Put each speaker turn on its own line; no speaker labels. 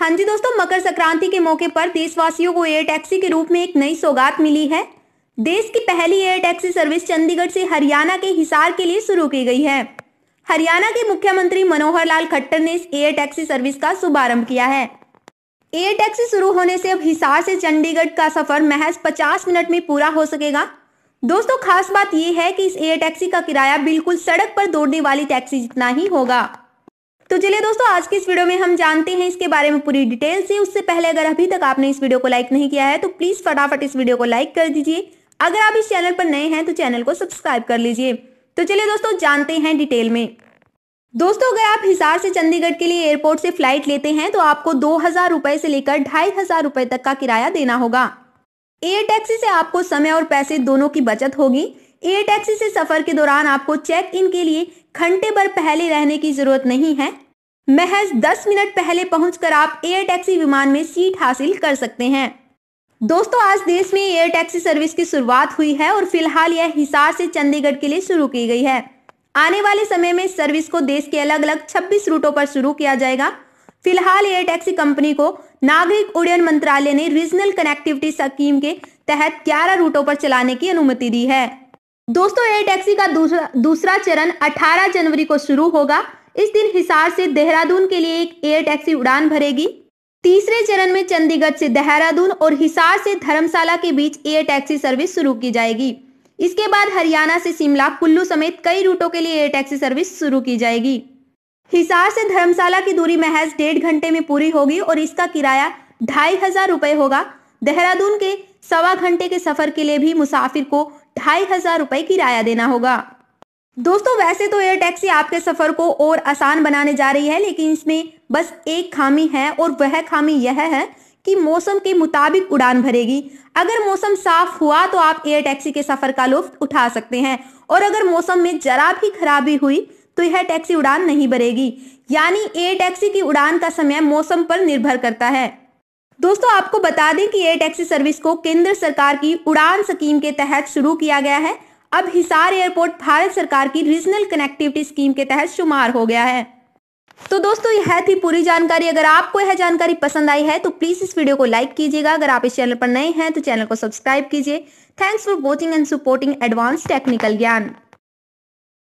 हाँ जी दोस्तों मकर संक्रांति के मौके पर देशवासियों को एयर टैक्सी के रूप में एक नई सौगात मिली है देश की पहली एयर टैक्सी सर्विस चंडीगढ़ से हरियाणा के हिसार के लिए शुरू की गई है हरियाणा के मुख्यमंत्री मनोहर लाल खट्टर ने इस एयर टैक्सी सर्विस का शुभारंभ किया है एयर टैक्सी शुरू होने से अब हिसार से चंडीगढ़ का सफर महज 50 मिनट में पूरा हो सकेगा दोस्तों खास बात यह है कि इस एयर टैक्सी का किराया बिल्कुल सड़क पर दौड़ने वाली टैक्सी जितना ही होगा तो चलिए दोस्तों आज की इस वीडियो में हम जानते हैं इसके बारे में पूरी डिटेल से उससे पहले अगर अभी तक आपने इस वीडियो को लाइक नहीं किया है तो प्लीज़ फटाफट इस वीडियो को लाइक कर दीजिए अगर आप इस चैनल पर नए हैं तो चैनल को सब्सक्राइब कर लीजिए तो चलिए दोस्तों जानते हैं डिटेल में दोस्तों अगर आप हिसार से चंडीगढ़ के लिए एयरपोर्ट से फ्लाइट लेते हैं तो आपको दो हजार रुपए से लेकर ढाई हजार रुपए तक का किराया देना होगा एयर टैक्सी से आपको समय और पैसे दोनों की बचत होगी ए टैक्सी से सफर के दौरान आपको चेक इन के लिए घंटे भर पहले रहने की जरूरत नहीं है महज 10 मिनट पहले पहुंचकर आप एयर टैक्सी विमान में सीट हासिल कर सकते हैं दोस्तों आज देश में एयर टैक्सी सर्विस की शुरुआत हुई है और फिलहाल यह हिसार से चंडीगढ़ के लिए शुरू की गई है आने वाले समय में सर्विस को देश के अलग अलग 26 रूटों पर शुरू किया जाएगा फिलहाल एयर टैक्सी कंपनी को नागरिक उड्डयन मंत्रालय ने रीजनल कनेक्टिविटी स्कीम के तहत 11 रूटों पर चलाने की अनुमति दी है दोस्तों एयर टैक्सी का दूसरा दूसरा चरण 18 जनवरी को शुरू होगा इस दिन हिसार से देहरादून के लिए एक एयर टैक्सी उड़ान भरेगी तीसरे चरण में चंडीगढ़ से देहरादून और हिसार से धर्मशाला के बीच एयर टैक्सी सर्विस शुरू की जाएगी इसके बाद हरियाणा से शिमला कुल्लू समेत कई रूटों के लिए एयर टैक्सी सर्विस शुरू की जाएगी हिसार से धर्मशाला की दूरी महज डेढ़ घंटे में पूरी होगी और इसका किराया ढाई हजार रुपये होगा देहरादून के सवा घंटे के सफर के लिए भी मुसाफिर को ढाई हजार रुपए किराया देना होगा दोस्तों वैसे तो एयर टैक्सी आपके सफर को और आसान बनाने जा रही है लेकिन इसमें बस एक खामी है और वह खामी यह है कि मौसम के मुताबिक उड़ान भरेगी अगर मौसम साफ हुआ तो आप एयर टैक्सी के सफर का लुफ्त उठा सकते हैं और अगर मौसम में जरा भी खराबी हुई तो यह टैक्सी उड़ान नहीं भरेगी यानी एयर टैक्सी की उड़ान का समय मौसम पर निर्भर करता है दोस्तों आपको बता दें कि एयर टैक्सी सर्विस को केंद्र सरकार की उड़ान स्कीम के तहत शुरू किया गया है अब हिसार एयरपोर्ट भारत सरकार की रीजनल कनेक्टिविटी स्कीम के तहत शुमार हो गया है तो दोस्तों यह थी पूरी जानकारी अगर आपको यह जानकारी पसंद आई है तो प्लीज इस वीडियो को लाइक कीजिएगा अगर आप इस चैनल पर नए हैं तो चैनल को सब्सक्राइब कीजिए thanks for watching and supporting advance technical ज्ञान